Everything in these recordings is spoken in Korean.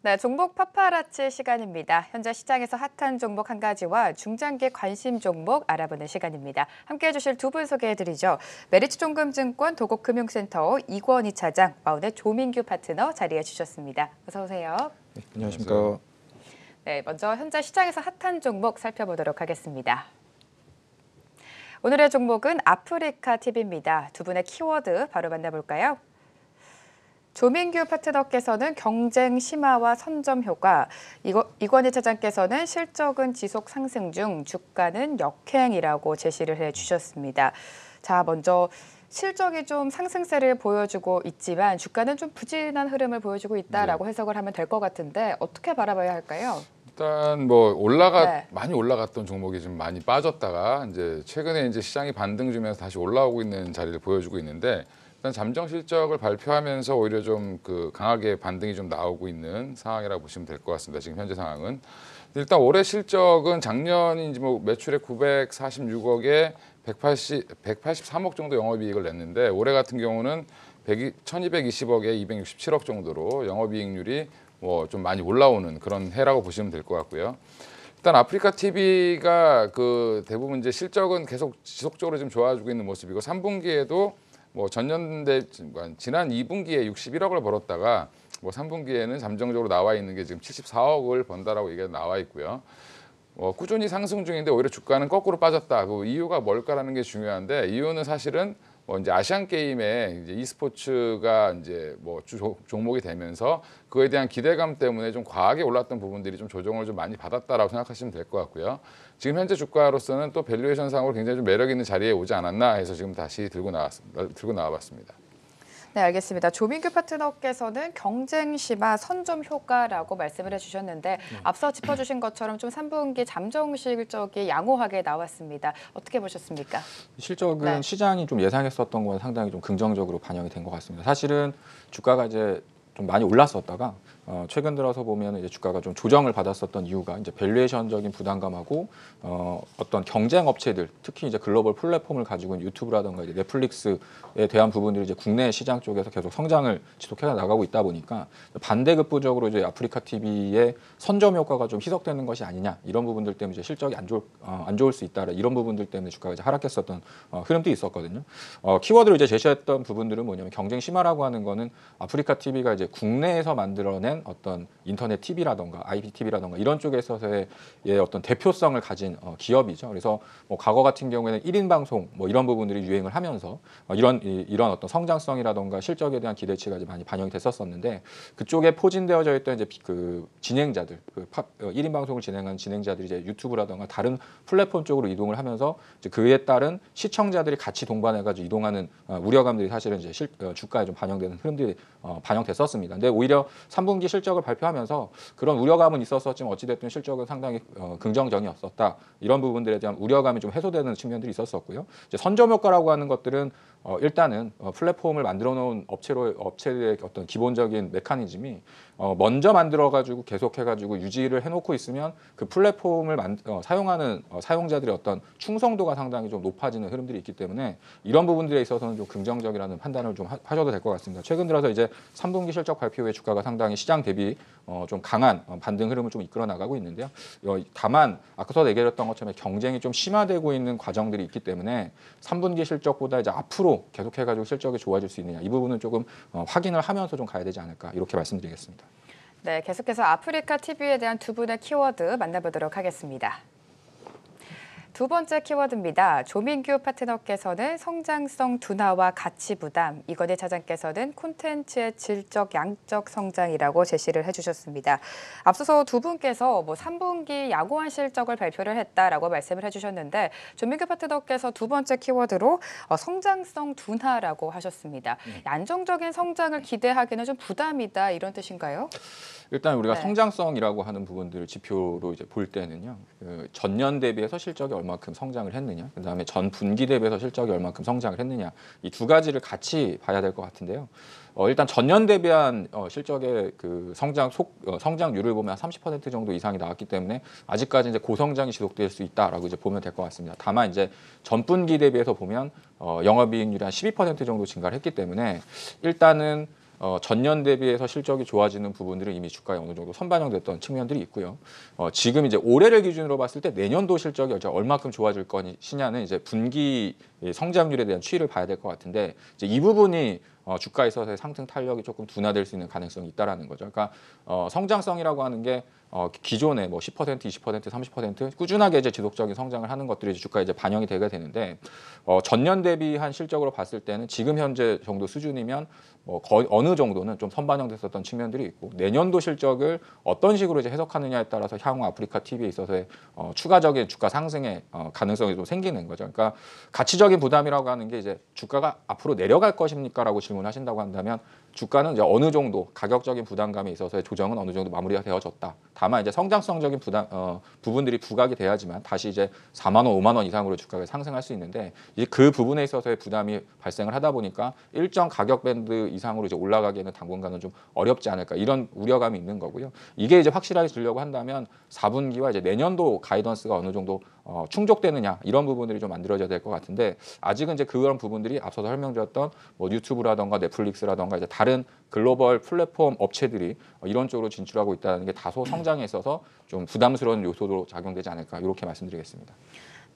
네, 종목 파파라치 시간입니다. 현재 시장에서 핫한 종목 한 가지와 중장기 관심 종목 알아보는 시간입니다. 함께해 주실 두 분 소개해드리죠. 메리츠종금증권 도곡금융센터 이권희 차장, 와운의 조민규 파트너 자리해 주셨습니다. 어서 오세요. 네, 안녕하십니까. 네, 먼저 현재 시장에서 핫한 종목 살펴보도록 하겠습니다. 오늘의 종목은 아프리카 TV입니다. 두 분의 키워드 바로 만나볼까요? 조민규 파트너께서는 경쟁 심화와 선점 효과, 이거, 이권희 차장께서는 실적은 지속 상승 중 주가는 역행이라고 제시를 해주셨습니다. 자, 먼저 실적이 좀 상승세를 보여주고 있지만 주가는 좀 부진한 흐름을 보여주고 있다라고 네. 해석을 하면 될 것 같은데 어떻게 바라봐야 할까요? 일단 뭐 올라가 네. 많이 올라갔던 종목이 좀 많이 빠졌다가 이제 최근에 이제 시장이 반등 주면서 다시 올라오고 있는 자리를 보여주고 있는데 일단 잠정 실적을 발표하면서 오히려 좀 그 강하게 반등이 좀 나오고 있는 상황이라고 보시면 될 것 같습니다. 지금 현재 상황은 일단 올해 실적은 작년인지 뭐 매출액 946억에 180 183억 정도 영업이익을 냈는데 올해 같은 경우는 1 2 2 0억에 267억 정도로 영업이익률이 뭐 좀 많이 올라오는 그런 해라고 보시면 될 것 같고요. 일단 아프리카 TV가 그 대부분 이제 실적은 계속 지속적으로 좀 좋아지고 있는 모습이고 3분기에도 뭐 전년대 뭐 지난 2분기에 61억을 벌었다가 뭐 3분기에는 잠정적으로 나와 있는 게 지금 74억을 번다라고 얘기가 나와 있고요. 어, 꾸준히 상승 중인데 오히려 주가는 거꾸로 빠졌다. 그 이유가 뭘까라는 게 중요한데 이유는 사실은 뭐 이제 아시안 게임에 이제 e스포츠가 이제 뭐 주, 종목이 되면서 그에 대한 기대감 때문에 좀 과하게 올랐던 부분들이 좀 조정을 좀 많이 받았다라고 생각하시면 될 것 같고요. 지금 현재 주가로서는 또 밸류에이션상으로 굉장히 좀 매력 있는 자리에 오지 않았나 해서 지금 다시 들고 나왔 들고 나와봤습니다. 네, 알겠습니다. 조민규 파트너께서는 경쟁 심화 선점 효과라고 말씀을 해주셨는데 네. 앞서 짚어주신 것처럼 좀 3분기 잠정 실적이 양호하게 나왔습니다. 어떻게 보셨습니까? 실적은 네. 시장이 좀 예상했었던 건 상당히 좀 긍정적으로 반영이 된 것 같습니다. 사실은 주가가 이제 좀 많이 올랐었다가 어, 최근 들어서 보면 이제 주가가 좀 조정을 받았었던 이유가 이제 밸류에이션적인 부담감하고 어, 어떤 경쟁 업체들 특히 이제 글로벌 플랫폼을 가지고 있는 유튜브라든가 이제 넷플릭스에 대한 부분들이 이제 국내 시장 쪽에서 계속 성장을 지속해 나가고 있다 보니까 반대급부적으로 이제 아프리카 TV의 선점 효과가 좀 희석되는 것이 아니냐 이런 부분들 때문에 이제 실적이 안 좋을 어, 안 좋을 수 있다 이런 부분들 때문에 주가가 이제 하락했었던 어, 흐름도 있었거든요. 어, 키워드를 이제 제시했던 부분들은 뭐냐면 경쟁 심화라고 하는 거는 아프리카 TV가 이제 국내에서 만들어낸 있는 어떤 인터넷 TV라던가 IPTV라던가 이런 쪽에서의 어떤 대표성을 가진 어, 기업이죠. 그래서 뭐 과거 같은 경우에는 1인 방송 뭐 이런 부분들이 유행을 하면서 어, 이런 이런 어떤 성장성이라던가 실적에 대한 기대치가 많이 반영이 됐었었는데 그쪽에 포진되어져 있던 이제 그 진행자들 그 1인 어, 방송을 진행한 진행자들이 이제 유튜브라던가 다른 플랫폼 쪽으로 이동을 하면서 그에 따른 시청자들이 같이 동반해 가지고 이동하는 우려감들이 사실은 이제 실, 주가에 좀 반영되는 흐름들이 반영됐었습니다. 근데 오히려 3분기 분기 실적을 발표하면서 그런 우려감은 있었었지만 어찌됐든 실적은 상당히 어, 긍정적이었었다. 이런 부분들에 대한 우려감이 좀 해소되는 측면들이 있었었고요. 이제 선점 효과라고 하는 것들은 어, 일단은 어, 플랫폼을 만들어 놓은 업체로 업체의 어떤 기본적인 메커니즘이 어, 먼저 만들어 가지고 계속해 가지고 유지를 해놓고 있으면 그 플랫폼을 만, 어, 사용하는 어, 사용자들의 어떤 충성도가 상당히 좀 높아지는 흐름들이 있기 때문에 이런 부분들에 있어서는 좀 긍정적이라는 판단을 좀 하, 셔도 될 것 같습니다. 최근 들어서 이제 3분기 실적 발표 후에 주가가 상당히 시장 대비 어, 좀 강한 어, 반등 흐름을 좀 이끌어 나가고 있는데요. 어, 다만 아까서 얘기했던 것처럼 경쟁이 좀 심화되고 있는 과정들이 있기 때문에 3분기 실적보다 이제 앞으로 계속 계속해가지고 실적이 좋아질 수 있느냐 이 부분은 조금 어, 확인을 하면서 좀 가야 되지 않을까 이렇게 말씀드리겠습니다. 네, 계속해서 아프리카 TV에 대한 두 분의 키워드 만나보도록 하겠습니다. 두 번째 키워드입니다. 조민규 파트너께서는 성장성 둔화와 가치 부담, 이건희 차장께서는 콘텐츠의 질적 양적 성장이라고 제시를 해주셨습니다. 앞서서 두 분께서 뭐 3분기 야구한 실적을 발표를 했다라고 말씀을 해주셨는데 조민규 파트너께서 두 번째 키워드로 어, 성장성 둔화라고 하셨습니다. 네. 안정적인 성장을 기대하기는 좀 부담이다 이런 뜻인가요? 일단 우리가 네. 성장성이라고 하는 부분들을 지표로 이제 볼 때는요. 그 전년 대비해서 실적이 얼마큼 성장을 했느냐, 그 다음에 전 분기 대비해서 실적이 얼마큼 성장을 했느냐 이 두 가지를 같이 봐야 될 것 같은데요. 어, 일단 전년 대비한 어, 실적의 그 성장 속 어, 성장률을 보면 한30% 정도 이상이 나왔기 때문에 아직까지 이제 고성장이 지속될 수 있다라고 이제 보면 될 것 같습니다. 다만 이제 전분기 대비해서 보면 어, 영업이익률이 한 12% 정도 증가를 했기 때문에 일단은 어, 전년 대비해서 실적이 좋아지는 부분들은 이미 주가에 어느 정도 선반영됐던 측면들이 있고요. 어, 지금 이제 올해를 기준으로 봤을 때 내년도 실적이 이제 얼마큼 좋아질 것이냐는 이제 분기 성장률에 대한 추이를 봐야 될 것 같은데 이제 이 부분이 어, 주가에 서의 상승 탄력이 조금 둔화될 수 있는 가능성이 있다라는 거죠. 그러니까 어, 성장성이라고 하는 게 어, 기존에 뭐 10%, 20%, 30% 꾸준하게 이제 지속적인 성장을 하는 것들이 주가에 이제 반영이 되게 되는데 어, 전년 대비한 실적으로 봤을 때는 지금 현재 정도 수준이면 뭐 거의 어느 정도는 좀 선반영됐었던 측면들이 있고 내년도 실적을 어떤 식으로 이제 해석하느냐에 따라서 향후 아프리카 TV에 있어서의 어, 추가적인 주가 상승의 어, 가능성이 좀 생기는 거죠. 그러니까 가치적인 부담이라고 하는 게 이제 주가가 앞으로 내려갈 것입니까라고 질문하신다고 한다면 주가는 이제 어느 정도 가격적인 부담감에 있어서의 조정은 어느 정도 마무리가 되어졌다. 다만 이제 성장성적인 부담 어, 부분들이 부각이 돼야지만 다시 이제 4만 원, 5만 원 이상으로 주가가 상승할 수 있는데 이제 그 부분에 있어서의 부담이 발생을 하다 보니까 일정 가격 밴드 이상으로 이제 올라가기에는 당분간은 좀 어렵지 않을까 이런 우려감이 있는 거고요. 이게 이제 확실하게 주려고 한다면 4분기와 이제 내년도 가이던스가 어느 정도 어, 충족되느냐 이런 부분들이 좀 만들어져야 될 것 같은데 아직은 이제 그런 부분들이 앞서서 설명드렸던 뭐 유튜브라던가 넷플릭스라던가 이제 다른 글로벌 플랫폼 업체들이 어, 이런 쪽으로 진출하고 있다는 게 다소 성장에 있어서 좀 부담스러운 요소로 작용되지 않을까 이렇게 말씀드리겠습니다.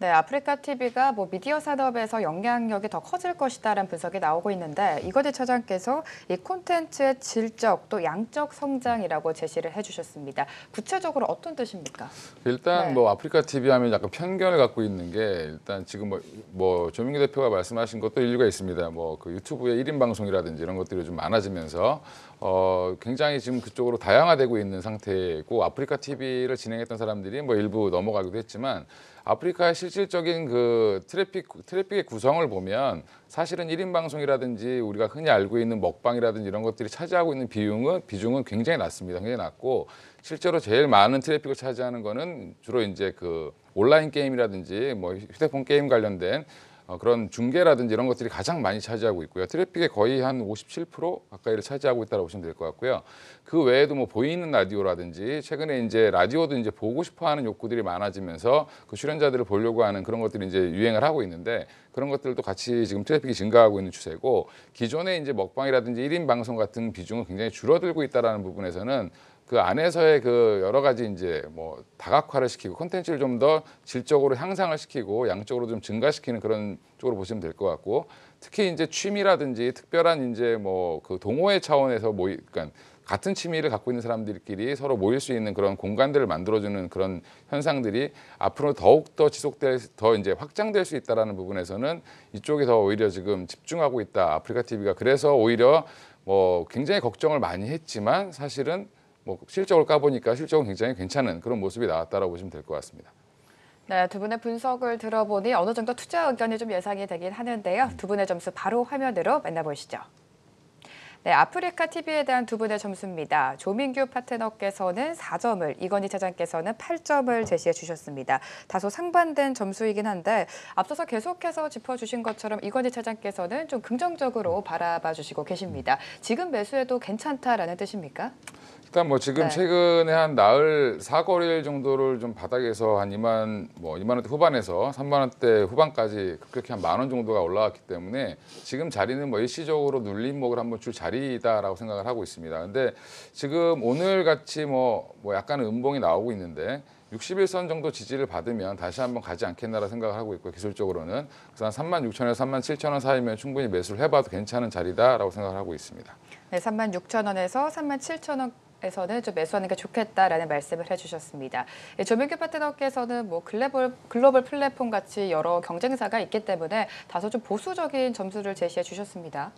네, 아프리카 TV가 뭐 미디어 산업에서 영향력이 더 커질 것이다라는 분석이 나오고 있는데 이거대 처장께서 이 콘텐츠의 질적 또 양적 성장이라고 제시를 해주셨습니다. 구체적으로 어떤 뜻입니까? 일단 네. 뭐 아프리카 TV 하면 약간 편견을 갖고 있는 게 일단 지금 뭐, 뭐 조민기 대표가 말씀하신 것도 일리가 있습니다. 뭐그 유튜브의 1인 방송이라든지 이런 것들이 좀 많아지면서 어, 굉장히 지금 그쪽으로 다양화되고 있는 상태고 아프리카 TV를 진행했던 사람들이 뭐 일부 넘어가기도 했지만 아프리카의 실질적인 그 트래픽 트래픽의 구성을 보면 사실은 일인 방송이라든지 우리가 흔히 알고 있는 먹방이라든지 이런 것들이 차지하고 있는 비용은 비중은 굉장히 낮습니다. 굉장히 낮고 실제로 제일 많은 트래픽을 차지하는 거는 주로 이제 그 온라인 게임이라든지 뭐 휴대폰 게임 관련된 어, 그런 중계라든지 이런 것들이 가장 많이 차지하고 있고요. 트래픽의 거의 한 57% 가까이를 차지하고 있다고 보시면 될 것 같고요. 그 외에도 뭐 보이는 라디오라든지 최근에 이제 라디오도 이제 보고 싶어하는 욕구들이 많아지면서 그 출연자들을 보려고 하는 그런 것들이 이제 유행을 하고 있는데 그런 것들도 같이 지금 트래픽이 증가하고 있는 추세고 기존에 이제 먹방이라든지 1인 방송 같은 비중은 굉장히 줄어들고 있다는 부분에서는 그 안에서의 그 여러 가지 이제 뭐 다각화를 시키고 콘텐츠를 좀 더 질적으로 향상을 시키고 양적으로 좀 증가시키는 그런 쪽으로 보시면 될 것 같고 특히 이제 취미라든지 특별한 이제 뭐 그 동호회 차원에서 모이 그러니까 같은 취미를 갖고 있는 사람들끼리 서로 모일 수 있는 그런 공간들을 만들어주는 그런 현상들이 앞으로 더욱 더 지속될 더 이제 확장될 수 있다라는 부분에서는 이쪽에 더 오히려 지금 집중하고 있다 아프리카 TV가 그래서 오히려 뭐 굉장히 걱정을 많이 했지만 사실은 뭐 실적을 까보니까 실적은 굉장히 괜찮은 그런 모습이 나왔다고 보시면 될 것 같습니다. 네, 두 분의 분석을 들어보니 어느 정도 투자 의견이 좀 예상이 되긴 하는데요. 두 분의 점수 바로 화면으로 만나보시죠. 네, 아프리카 TV에 대한 두 분의 점수입니다. 조민규 파트너께서는 4점을, 이건희 차장께서는 8점을 제시해 주셨습니다. 다소 상반된 점수이긴 한데 앞서서 계속해서 짚어주신 것처럼 이건희 차장께서는 좀 긍정적으로 바라봐 주시고 계십니다. 지금 매수해도 괜찮다라는 뜻입니까? 일단 뭐 지금 네. 최근에 한 나흘 사거리일 정도를 좀 바닥에서 한 2만 뭐 2만 원대 후반에서 3만 원대 후반까지 그렇게 한 만 원 정도가 올라왔기 때문에 지금 자리는 뭐 일시적으로 눌림목을 한번 줄 자리다라고 생각을 하고 있습니다. 근데 지금 오늘 같이 뭐, 뭐 약간 음봉이 나오고 있는데 61선 정도 지지를 받으면 다시 한번 가지 않겠나라 생각을 하고 있고 기술적으로는 그래서 한 3만 6천에서 3만 7천 원 사이면 충분히 매수를 해봐도 괜찮은 자리다라고 생각을 하고 있습니다. 네, 3만 6천 원에서 3만 7천 원 에서는 좀 매수하는 게 좋겠다라는 말씀을 해주셨습니다. 예, 조민규 파트너께서는 뭐 글로벌, 글로벌 플랫폼 같이 여러 경쟁사가 있기 때문에 다소 좀 보수적인 점수를 제시해 주셨습니다.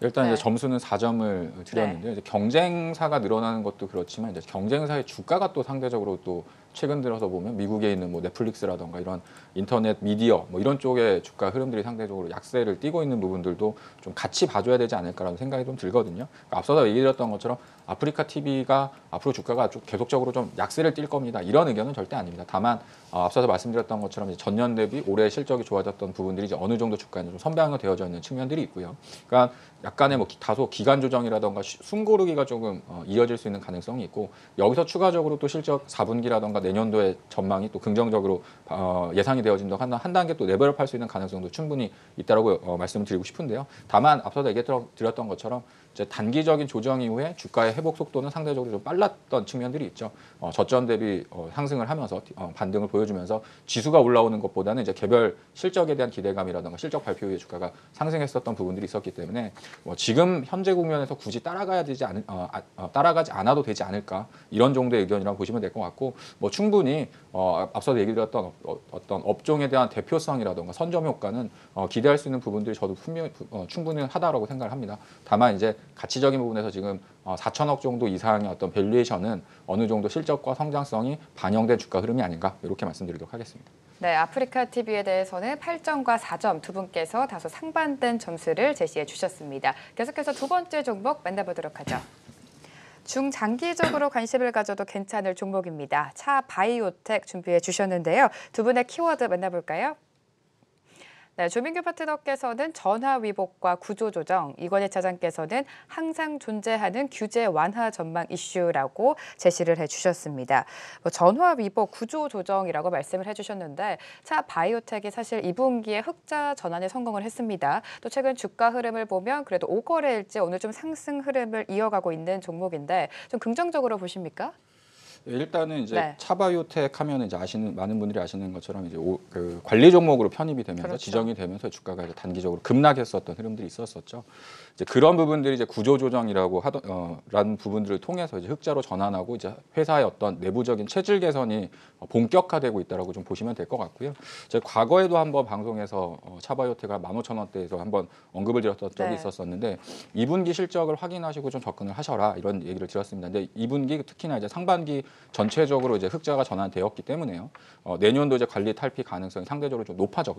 일단 네. 네. 이제 점수는 4점을 드렸는데 네. 경쟁사가 늘어나는 것도 그렇지만 이제 경쟁사의 주가가 또 상대적으로 또 최근 들어서 보면 미국에 있는 뭐 넷플릭스라던가 이런 인터넷 미디어 뭐 이런 쪽의 주가 흐름들이 상대적으로 약세를 띄고 있는 부분들도 좀 같이 봐줘야 되지 않을까라는 생각이 좀 들거든요. 그러니까 앞서서 얘기 드렸던 것처럼 아프리카 TV가 앞으로 주가가 좀 계속적으로 좀 약세를 띨 겁니다. 이런 의견은 절대 아닙니다. 다만 어, 앞서서 말씀드렸던 것처럼 전년 대비 올해 실적이 좋아졌던 부분들이 이제 어느 정도 주가에 좀 선방이 되어져 있는 측면들이 있고요. 그러니까 약간의 뭐 기, 다소 기간 조정이라던가 숨고르기가 조금 어, 이어질 수 있는 가능성이 있고 여기서 추가적으로 또 실적 4분기라던가 내년도에 전망이 또 긍정적으로 어, 예상이 되어진다고 한한 단계 또 레벨업할 수 있는 가능성도 충분히 있다라고 어, 말씀드리고 싶은데요. 다만 앞서도 얘기 드렸던 것처럼 이제 단기적인 조정 이후에 주가의 회복 속도는 상대적으로 좀 빨랐던 측면들이 있죠. 어, 저점 대비 어, 상승을 하면서 어, 반등을 보여주면서 지수가 올라오는 것보다는 이제 개별 실적에 대한 기대감이라든가 실적 발표 후에 주가가 상승했었던 부분들이 있었기 때문에 뭐 지금 현재 국면에서 굳이 따라가야 되지 않 어, 아, 어, 따라가지 않아도 되지 않을까 이런 정도의 의견이라고 보시면 될 것 같고 뭐 충분히 어, 앞서 얘기드렸던 어, 어떤 업종에 대한 대표성이라든가 선점 효과는 어, 기대할 수 있는 부분들이 저도 분명히 어, 충분히 하다라고 생각을 합니다. 다만 이제 가치적인 부분에서 지금 4천억 어, 정도 이상의 어떤 밸류에이션은 어느 정도 실적과 성장성이 반영된 주가 흐름이 아닌가 이렇게 말씀드리도록 하겠습니다. 네, 아프리카 TV에 대해서는 8점과 4점 두 분께서 다소 상반된 점수를 제시해 주셨습니다. 계속해서 두 번째 종목 만나보도록 하죠. 중장기적으로 관심을 가져도 괜찮을 종목입니다. 차 바이오텍 준비해 주셨는데요. 두 분의 키워드 만나볼까요? 네, 조민규 파트너께서는 전화 위복과 구조 조정, 이건희 차장께서는 항상 존재하는 규제 완화 전망 이슈라고 제시를 해주셨습니다. 뭐 전화 위복, 구조 조정이라고 말씀을 해주셨는데 차 바이오텍이 사실 2분기에 흑자 전환에 성공을 했습니다. 또 최근 주가 흐름을 보면 그래도 5거래일지 오늘 좀 상승 흐름을 이어가고 있는 종목인데 좀 긍정적으로 보십니까? 일단은 이제 네. 차바이오텍 하면 이제 아시는 많은 분들이 아시는 것처럼 이제 오, 그 관리 종목으로 편입이 되면서 그렇죠. 지정이 되면서 주가가 이제 단기적으로 급락했었던 흐름들이 있었었죠. 이제 그런 부분들이 이제 구조조정이라고 하던 어, 라는 부분들을 통해서 이제 흑자로 전환하고 이제 회사의 어떤 내부적인 체질 개선이 본격화되고 있다라고 좀 보시면 될 것 같고요. 제 과거에도 한번 방송에서 어, 차바이오테가 15,000원대에서 한번 언급을 드렸던 적이 네. 있었었는데 2분기 실적을 확인하시고 좀 접근을 하셔라 이런 얘기를 드렸습니다. 근데 2분기 특히나 이제 상반기 전체적으로 이제 흑자가 전환되었기 때문에요. 어, 내년도 이제 관리 탈피 가능성이 상대적으로 좀 높아져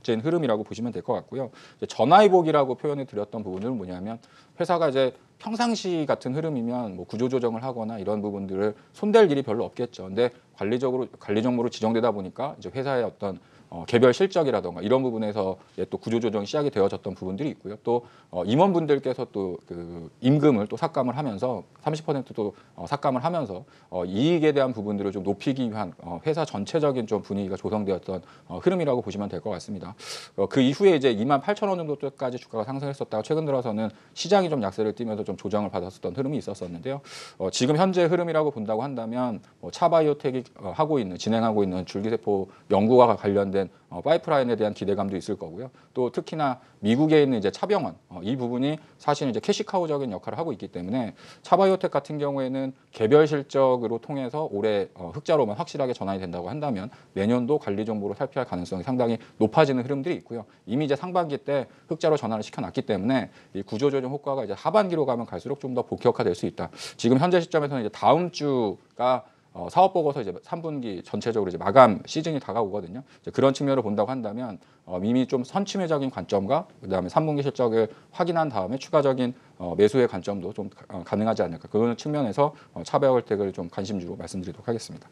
이제 흐름이라고 보시면 될 것 같고요. 전화위복이라고 표현을 드렸던 부분을 이유는 뭐냐면 회사가 이제 평상시 같은 흐름이면 뭐 구조조정을 하거나 이런 부분들을 손댈 일이 별로 없겠죠. 근데 관리적으로 관리 정보로 지정되다 보니까 이제 회사의 어떤 어, 개별 실적이라던가 이런 부분에서 예, 또 구조조정이 시작이 되어졌던 부분들이 있고요. 또 어, 임원분들께서 또그 임금을 또 삭감을 하면서 30%도 어, 삭감을 하면서 어, 이익에 대한 부분들을 좀 높이기 위한 어, 회사 전체적인 좀 분위기가 조성되었던 어, 흐름이라고 보시면 될 것 같습니다. 어, 그 이후에 이제 2만 8천 원 정도까지 주가가 상승했었다가 최근 들어서는 시장이 좀 약세를 띠면서 좀 조정을 받았었던 흐름이 있었었는데요. 어, 지금 현재 흐름이라고 본다고 한다면 어, 차바이오텍이 어, 하고 있는 진행하고 있는 줄기세포 연구와 관련된 관련된 어, 파이프라인에 대한 기대감도 있을 거고요. 또 특히나 미국에 있는 이제 차병원 어, 이 부분이 사실 이제 캐시카우적인 역할을 하고 있기 때문에 차바이오텍 같은 경우에는 개별 실적으로 통해서 올해 어, 흑자로만 확실하게 전환이 된다고 한다면 내년도 관리 정보를 살펴야 할 가능성이 상당히 높아지는 흐름들이 있고요. 이미 이제 상반기 때 흑자로 전환을 시켜놨기 때문에 이 구조조정 효과가 이제 하반기로 가면 갈수록 좀 더복격화될수 있다. 지금 현재 시점에서는 이제 다음 주가 어, 사업 보고서 이제 3분기 전체적으로 이제 마감 시즌이 다가오거든요. 그런 측면을 본다고 한다면 어, 이미 좀 선침해적인 관점과 그다음에 3분기 실적을 확인한 다음에 추가적인 어, 매수의 관점도 좀 가, 어, 능하지 않을까 그런 측면에서 어, 차배어 혜택을 좀 관심주로 말씀드리도록 하겠습니다.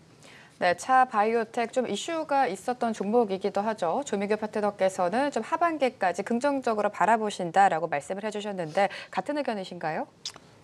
네, 차 바이오텍 좀 이슈가 있었던 종목이기도 하죠. 조미규 파트너께서는 좀 하반기까지 긍정적으로 바라보신다라고 말씀을 해주셨는데 같은 의견이신가요?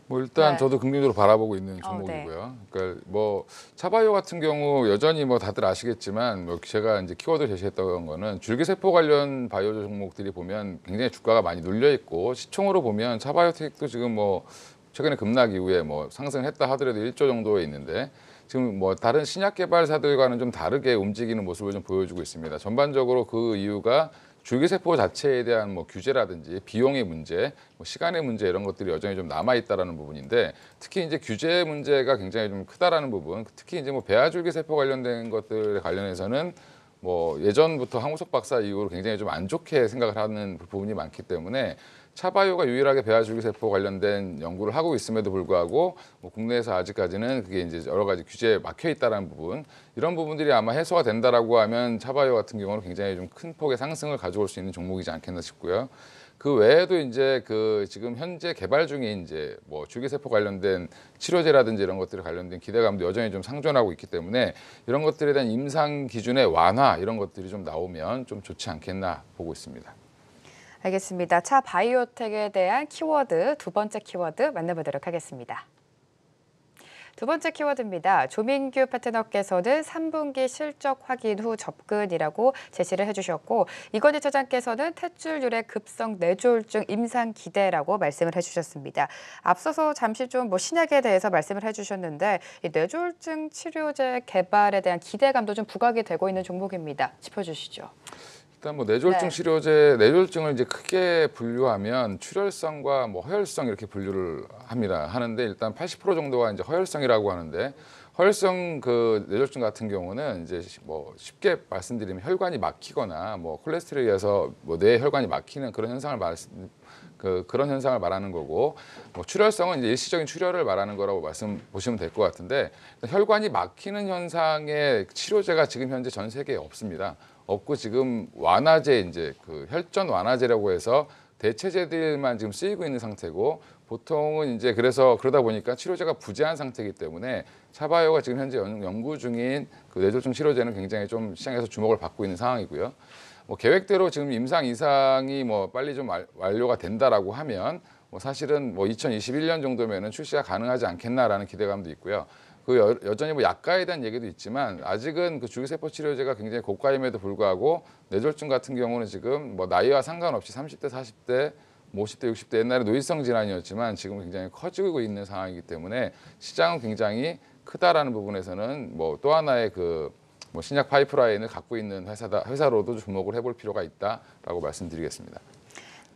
뭐 일단 네. 저도 긍정적으로 바라보고 있는 어, 종목이고요. 어, 네. 그러니까 뭐 차바이오 같은 경우 여전히 뭐 다들 아시겠지만 뭐 제가 이제 키워드 제시했던 거는 줄기세포 관련 바이오 종목들이 보면 굉장히 주가가 많이 눌려 있고 시총으로 보면 차바이오텍도 지금 뭐 최근에 급락 이후에 뭐 상승했다 하더라도 1조 정도에 있는데 지금 뭐 다른 신약 개발사들과는 좀 다르게 움직이는 모습을 좀 보여주고 있습니다. 전반적으로 그 이유가 줄기세포 자체에 대한 뭐 규제라든지 비용의 문제, 뭐 시간의 문제 이런 것들이 여전히 좀 남아 있다라는 부분인데 특히 이제 규제 문제가 굉장히 좀 크다라는 부분, 특히 이제 뭐 배아줄기세포 관련된 것들 관련해서는 뭐 예전부터 항우석 박사 이후로 굉장히 좀 안 좋게 생각을 하는 부분이 많기 때문에 차바이오가 유일하게 배아줄기 세포 관련된 연구를 하고 있음에도 불구하고 뭐 국내에서 아직까지는 그게 이제 여러 가지 규제에 막혀 있다라는 부분 이런 부분들이 아마 해소가 된다라고 하면 차바이오 같은 경우는 굉장히 좀 큰 폭의 상승을 가져올 수 있는 종목이지 않겠나 싶고요. 그 외에도 이제 그 지금 현재 개발 중에 이제 뭐 줄기세포 관련된 치료제라든지 이런 것들이 관련된 기대감도 여전히 좀 상존하고 있기 때문에 이런 것들에 대한 임상 기준의 완화 이런 것들이 좀 나오면 좀 좋지 않겠나 보고 있습니다. 알겠습니다. 차 바이오텍에 대한 키워드 두 번째 키워드 만나보도록 하겠습니다. 두 번째 키워드입니다. 조민규 파트너께서는 3분기 실적 확인 후 접근이라고 제시를 해주셨고 이건희 차장께서는 탯줄율의 급성 뇌졸중 임상 기대라고 말씀을 해주셨습니다. 앞서서 잠시 좀 뭐 신약에 대해서 말씀을 해주셨는데 이 뇌졸중 치료제 개발에 대한 기대감도 좀 부각이 되고 있는 종목입니다. 짚어주시죠. 일단 뭐 뇌졸중 네. 치료제 뇌졸중을 이제 크게 분류하면 출혈성과 뭐 허혈성 이렇게 분류를 합니다. 하는데 일단 80% 정도가 이제 허혈성이라고 하는데 허혈성 그 뇌졸중 같은 경우는 이제 뭐 쉽게 말씀드리면 혈관이 막히거나 뭐 콜레스테롤에 의해서 뭐뇌 혈관이 막히는 그런 현상을 말씀 그 그런 현상을 말하는 거고 뭐 출혈성은 이제 일시적인 출혈을 말하는 거라고 말씀 보시면 될 것 같은데 혈관이 막히는 현상의 치료제가 지금 현재 전 세계에 없습니다. 없고 지금 완화제 이제 그 혈전 완화제라고 해서 대체제들만 지금 쓰이고 있는 상태고 보통은 이제 그래서 그러다 보니까 치료제가 부재한 상태이기 때문에 차바이오가 지금 현재 연구 중인 그 뇌졸중 치료제는 굉장히 좀 시장에서 주목을 받고 있는 상황이고요. 뭐 계획대로 지금 임상 이상이 뭐 빨리 좀 완료가 된다라고 하면 뭐 사실은 뭐 2021년 정도면은 출시가 가능하지 않겠나라는 기대감도 있고요. 그 여, 여전히 뭐 약가에 대한 얘기도 있지만 아직은 그 줄기세포 치료제가 굉장히 고가임에도 불구하고 뇌졸중 같은 경우는 지금 뭐 나이와 상관없이 30대, 40대 뭐 50대, 60대 옛날에 노인성 질환이었지만 지금 굉장히 커지고 있는 상황이기 때문에 시장은 굉장히 크다라는 부분에서는 뭐 또 하나의 그 뭐 신약 파이프라인을 갖고 있는 회사다 회사로도 주목을 해볼 필요가 있다라고 말씀드리겠습니다.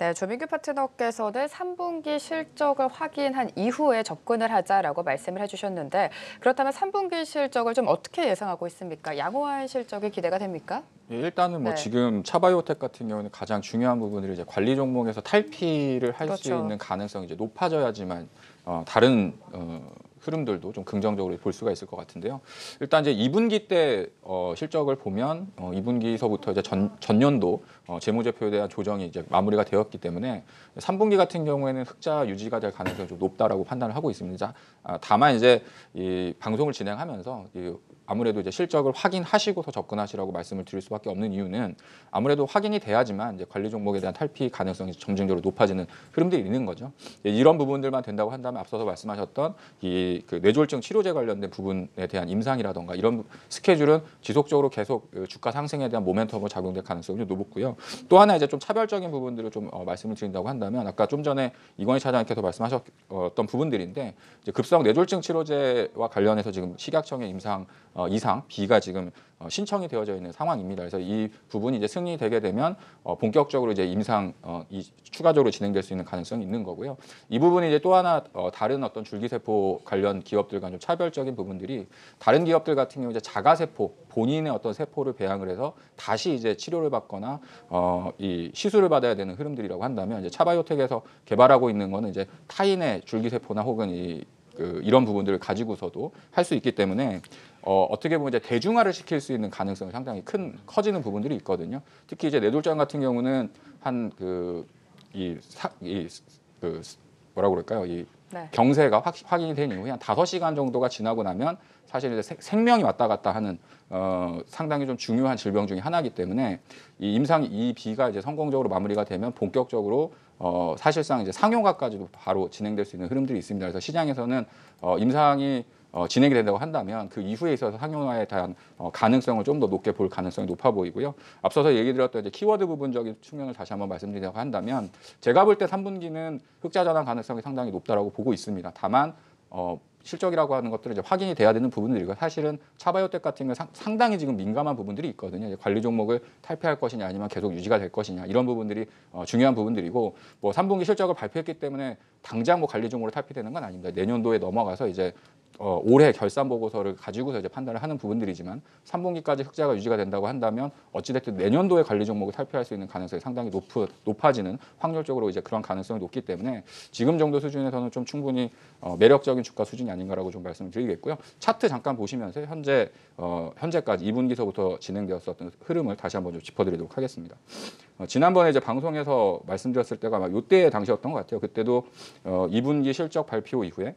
네, 조민규 파트너께서는 3분기 실적을 확인한 이후에 접근을 하자라고 말씀을 해주셨는데 그렇다면 3분기 실적을 좀 어떻게 예상하고 있습니까? 양호한 실적이 기대가 됩니까? 예, 일단은 뭐 네. 지금 차바이오텍 같은 경우는 가장 중요한 부분들 이제 관리 종목에서 탈피를 할수 그렇죠. 있는 가능성이 이제 높아져야지만 어, 다른 어, 흐름들도 좀 긍정적으로 볼 수가 있을 것 같은데요. 일단 이제 2분기 때 어, 실적을 보면 어, 2분기서부터 이제 전, 전년도 어, 재무제표에 대한 조정이 이제 마무리가 되었기 때문에 3분기 같은 경우에는 흑자 유지가 될 가능성이 좀 높다라고 판단을 하고 있습니다. 아, 다만 이제 이 방송을 진행하면서 이 아무래도 이제 실적을 확인하시고서 접근하시라고 말씀을 드릴 수밖에 없는 이유는 아무래도 확인이 돼야지만 이제 관리 종목에 대한 탈피 가능성이 점진적으로 높아지는 흐름들이 있는 거죠. 예, 이런 부분들만 된다고 한다면 앞서서 말씀하셨던 이그 뇌졸중 치료제 관련된 부분에 대한 임상이라던가 이런 스케줄은 지속적으로 계속 그 주가 상승에 대한 모멘텀으로 작용될 가능성이 높고요. 또 하나 이제 좀 차별적인 부분들을 좀 어, 말씀을 드린다고 한다면 아까 좀 전에 이건희 차장님께서 말씀하셨던 부분들인데 이제 급성 뇌졸중 치료제와 관련해서 지금 식약청의 임상 어, 이상 비가 지금 어, 신청이 되어져 있는 상황입니다. 그래서 이 부분이 이제 승인이되게 되면 어, 본격적으로 이제 임상 어, 이, 추가적으로 진행될 수 있는 가능성이 있는 거고요. 이 부분이 이제 또 하나 어, 다른 어떤 줄기세포 관련 기업들과 좀 차별적인 부분들이 다른 기업들 같은 경우 이제 자가세포 본인의 어떤 세포를 배양을 해서 다시 이제 치료를 받거나 어, 이 시술을 받아야 되는 흐름들이라고 한다면 이제 차바이오텍에서 개발하고 있는 거는 이제 타인의 줄기세포나 혹은 이그 이런 부분들을 가지고서도 할 수 있기 때문에 어, 어떻게 보면 이제 대중화를 시킬 수 있는 가능성이 상당히 큰 커지는 부분들이 있거든요. 특히 이제 내돌장 같은 경우는 한 그이 사 이, 그, 뭐라고 그럴까요? 이 네. 경세가 확, 확인이 된 이후에 한 다섯 시간 정도가 지나고 나면 사실 이제 생명이 왔다 갔다 하는 어, 상당히 좀 중요한 질병 중의 하나이기 때문에 이 임상 이비가 이제 성공적으로 마무리가 되면 본격적으로 어, 사실상 이제 상용화까지도 바로 진행될 수 있는 흐름들이 있습니다. 그래서 시장에서는 어, 임상이 어, 진행이 된다고 한다면 그 이후에 있어서 상용화에 대한 어, 가능성을 좀 더 높게 볼 가능성이 높아 보이고요. 앞서서 얘기 드렸던 이제 키워드 부분적인 측면을 다시 한번 말씀드리자고 한다면 제가 볼 때 3분기는 흑자 전환 가능성이 상당히 높다라고 보고 있습니다. 다만 어, 실적이라고 하는 것들은 이제 확인이 돼야 되는 부분들이고 사실은 차바이오텍 같은 경우 상당히 지금 민감한 부분들이 있거든요. 이제 관리 종목을 탈피할 것이냐 아니면 계속 유지가 될 것이냐 이런 부분들이 어, 중요한 부분들이고 뭐 3분기 실적을 발표했기 때문에 당장 뭐 관리 종목으로 탈피되는 건 아닙니다. 내년도에 넘어가서 이제 어, 올해 결산 보고서를 가지고서 이제 판단을 하는 부분들이지만 3분기까지 흑자가 유지가 된다고 한다면 어찌됐든 내년도에 관리 종목을 탈피할 수 있는 가능성이 상당히 높으, 높아지는 확률적으로 이제 그런 가능성이 높기 때문에 지금 정도 수준에서는 좀 충분히 어, 매력적인 주가 수준이 아닌가라고 좀 말씀드리겠고요. 을 차트 잠깐 보시면서 현재 어, 현재까지 2분기서부터 진행되었었던 흐름을 다시 한번 좀 짚어드리도록 하겠습니다. 어, 지난번에 이제 방송에서 말씀드렸을 때가 아 이때 당시였던 것 같아요. 그때도 어, 2분기 실적 발표 이후에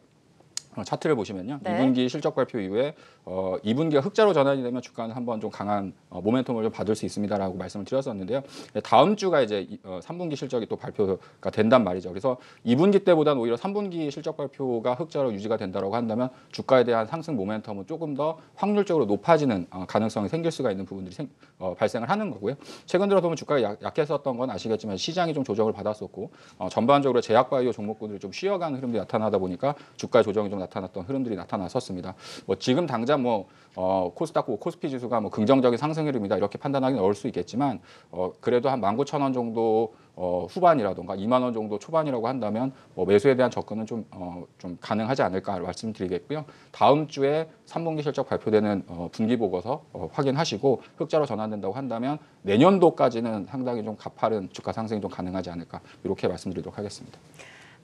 어, 차트를 보시면요. 네. 2분기 실적 발표 이후에 어, 2분기가 흑자로 전환이 되면 주가는 한번 좀 강한 어, 모멘텀을 좀 받을 수 있습니다라고 말씀을 드렸었는데요. 네, 다음 주가 이제 어, 3분기 실적이 또 발표가 된단 말이죠. 그래서 2분기 때보다는 오히려 3분기 실적 발표가 흑자로 유지가 된다라고 한다면 주가에 대한 상승 모멘텀은 조금 더 확률적으로 높아지는 어, 가능성이 생길 수가 있는 부분들이 생, 어, 발생을 하는 거고요. 최근 들어 보면 주가가 약, 약했었던 건 아시겠지만 시장이 좀 조정을 받았었고 어, 전반적으로 제약바이오 종목군들이 좀 쉬어가는 흐름이 나타나다 보니까 주가 조정이 좀 나타났던 흐름들이 나타났었습니다뭐 지금 당장 뭐 어, 코스닥 코스피 지수가 뭐 긍정적인 상승 흐름이다 이렇게 판단하기는 어려울 수 있겠지만 어, 그래도 한 19,000원 정도 어, 후반이라던가 2만 원 정도 초반이라고 한다면 뭐 매수에 대한 접근은 좀, 어, 좀 가능하지 않을까 말씀드리겠고요. 다음 주에 3분기 실적 발표되는 어, 분기 보고서 어, 확인하시고 흑자로 전환된다고 한다면 내년도까지는 상당히 좀 가파른 주가 상승이 좀 가능하지 않을까 이렇게 말씀드리도록 하겠습니다.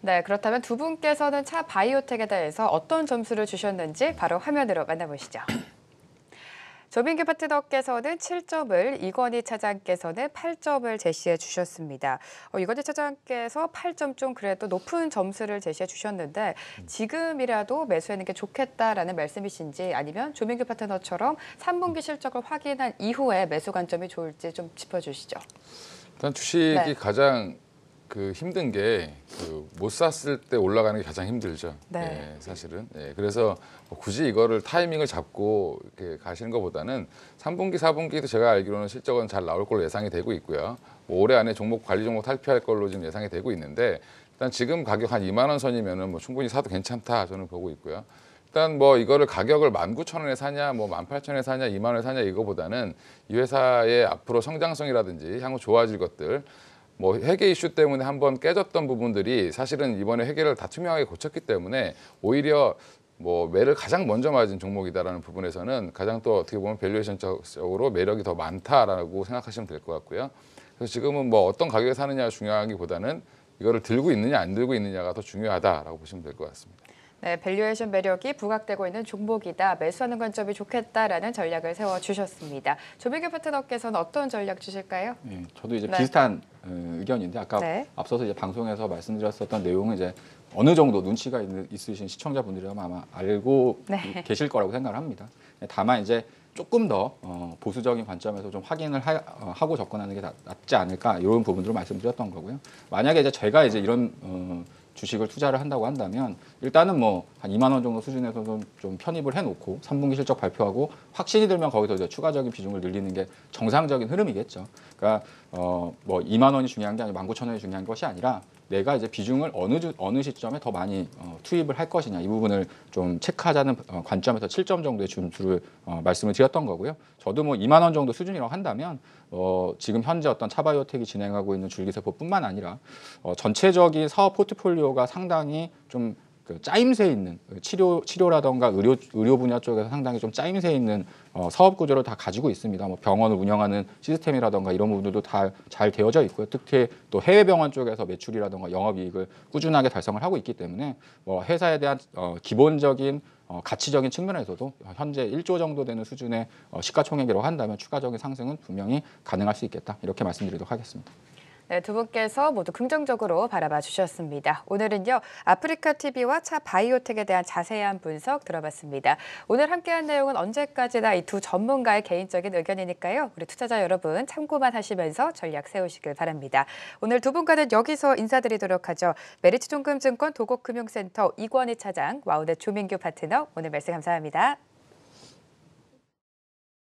네, 그렇다면 두 분께서는 차 바이오텍에 대해서 어떤 점수를 주셨는지 바로 화면으로 만나보시죠. 조민규 파트너께서는 7점을, 이건희 차장께서는 8점을 제시해 주셨습니다. 어, 이건희 차장께서 8점 좀 그래도 높은 점수를 제시해 주셨는데 지금이라도 매수하는 게 좋겠다라는 말씀이신지 아니면 조민규 파트너처럼 3분기 실적을 확인한 이후에 매수 관점이 좋을지 좀 짚어주시죠. 일단 주식이 네. 가장 그 힘든 게 그 못 샀을 때 올라가는 게 가장 힘들죠. 네. 예, 사실은. 예, 그래서 뭐 굳이 이거를 타이밍을 잡고 이렇게 가시는 것보다는 3분기, 4분기도 제가 알기로는 실적은 잘 나올 걸로 예상이 되고 있고요. 뭐 올해 안에 종목 관리 종목 탈피할 걸로 지금 예상이 되고 있는데 일단 지금 가격 한 2만 원 선이면은 뭐 충분히 사도 괜찮다 저는 보고 있고요. 일단 뭐 이거를 가격을 만 구천 원에 사냐 뭐만 팔천 원에 사냐 이만 원에 사냐 이거보다는 이 회사의 앞으로 성장성이라든지 향후 좋아질 것들 뭐 회계 이슈 때문에 한 번 깨졌던 부분들이 사실은 이번에 회계를 다 투명하게 고쳤기 때문에 오히려 뭐 매를 가장 먼저 맞은 종목이다라는 부분에서는 가장 또 어떻게 보면 밸류에이션적으로 매력이 더 많다라고 생각하시면 될 것 같고요. 그래서 지금은 뭐 어떤 가격에 사느냐 중요하기보다는 이거를 들고 있느냐 안 들고 있느냐가 더 중요하다라고 보시면 될 것 같습니다. 네, 밸류에이션 매력이 부각되고 있는 종목이다. 매수하는 관점이 좋겠다라는 전략을 세워주셨습니다. 조민규 파트너께서는 어떤 전략 주실까요? 음, 저도 이제 네. 비슷한 어, 의견인데 아까 네. 앞서서 이제 방송에서 말씀드렸었던 내용은 이제 어느 정도 눈치가 있, 으신 시청자분들이라면 아마 알고 네. 계실 거라고 생각 합니다. 예, 다만 이제 조금 더 어, 보수적인 관점에서 좀 확인을 어, 하고 접근하는 게 낫, 지 않을까 이런 부분들을 말씀드렸던 거고요. 만약에 이제 제가 이제 이런 어, 주식을 투자를 한다고 한다면 일단은 뭐 한 2만 원 정도 수준에서도 좀 편입을 해놓고 3분기 실적 발표하고 확신이 들면 거기서 이제 추가적인 비중을 늘리는 게 정상적인 흐름이겠죠. 그러니까 어뭐 2만 원이 중요한 게 아니고 19,000원이 중요한 것이 아니라 내가 이제 비중을 어느 주, 어느 시점에 더 많이 어, 투입을 할 것이냐 이 부분을 좀 체크하자는 어, 관점에서 7점 정도의 점수를 어, 말씀을 드렸던 거고요. 저도 뭐 2만 원 정도 수준이라고 한다면 어, 지금 현재 어떤 차바이오텍이 진행하고 있는 줄기세포뿐만 아니라 어, 전체적인 사업 포트폴리오가 상당히 좀그 짜임새 있는 그 치료 치료라던가 의료 의료 분야 쪽에서 상당히 좀 짜임새 있는 어, 사업 구조를 다 가지고 있습니다. 뭐 병원을 운영하는 시스템이라던가 이런 부분들도 다 잘 되어져 있고요. 특히 또 해외 병원 쪽에서 매출이라던가 영업 이익을 꾸준하게 달성을 하고 있기 때문에 뭐 회사에 대한 어, 기본적인 어, 가치적인 측면에서도 현재 1조 정도 되는 수준의 어, 시가총액이라고 한다면 추가적인 상승은 분명히 가능할 수 있겠다 이렇게 말씀드리도록 하겠습니다. 네, 두 분께서 모두 긍정적으로 바라봐 주셨습니다. 오늘은요, 아프리카 TV와 차 바이오텍에 대한 자세한 분석 들어봤습니다. 오늘 함께한 내용은 언제까지나 이 두 전문가의 개인적인 의견이니까요. 우리 투자자 여러분 참고만 하시면서 전략 세우시길 바랍니다. 오늘 두 분과는 여기서 인사드리도록 하죠. 메리츠 종금증권 도곡금융센터 이권희 차장, 와우대 조민규 파트너 오늘 말씀 감사합니다.